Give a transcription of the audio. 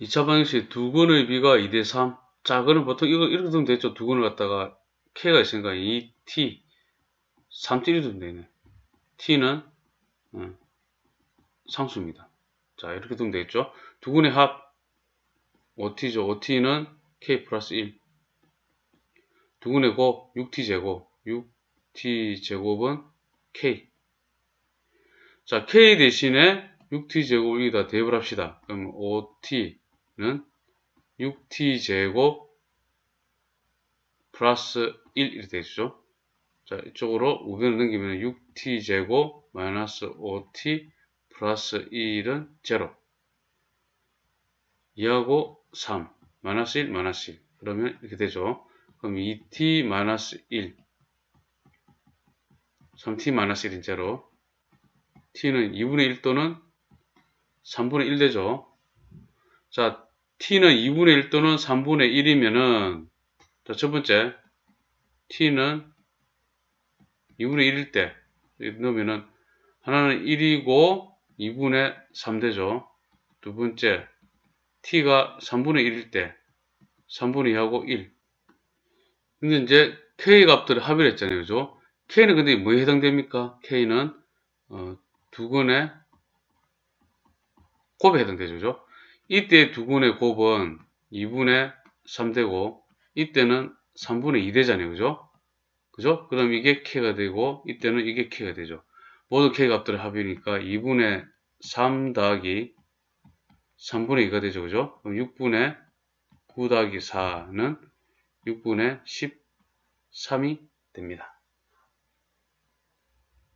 2차 방식 두근의 비가 2대 3. 자, 그럼 보통 이거 이렇게 두면 되죠. 두근을 갖다가 K가 있으니까 2T. 3T 이렇게 두면 되네. T는 음, 상수입니다. 자, 이렇게 두면 되겠죠. 두근의 합 5T죠. 5T는 K 플러스 1. 두근의 곱 6T 제곱. 6T 제곱은 K. 자, K 대신에 6T 제곱 1이다 대입을 합시다. 그럼 5T 는 6t제곱 플러스 1 이렇게 되죠. 자, 이쪽으로 우변을 넘기면 6t제곱 마이너스 5t 플러스 1은 0. 2하고 3, 마이너스 1, 마이너스 1. 그러면 이렇게 되죠. 그럼 2t 마이너스 1, 3t 마이너스 1인 제로. t는 2분의 1 또는 3분의 1 되죠. 자, t는 2분의 1 또는 3분의 1이면은 자, 첫 번째 t는 2분의 1일 때 넣으면은 하나는 1이고 2분의 3 되죠. 두 번째 t가 3분의 1일 때 3분의 2하고 1 근데 이제 k 값들을 합의를 했잖아요. 그죠? k는 근데 뭐에 해당됩니까? k는 어, 두근의 곱에 해당되죠. 그죠? 이때 두분의 곱은 2분의 3되고 이때는 3분의 2 되잖아요. 그죠? 그죠? 그 다음 이게 k가 되고 이때는 이게 k가 되죠. 모두 k 값들의 합이니까 2분의 3 더하기 3분의 2가 되죠. 그죠? 그럼 6분의 9 더하기 4는 6분의 13이 됩니다.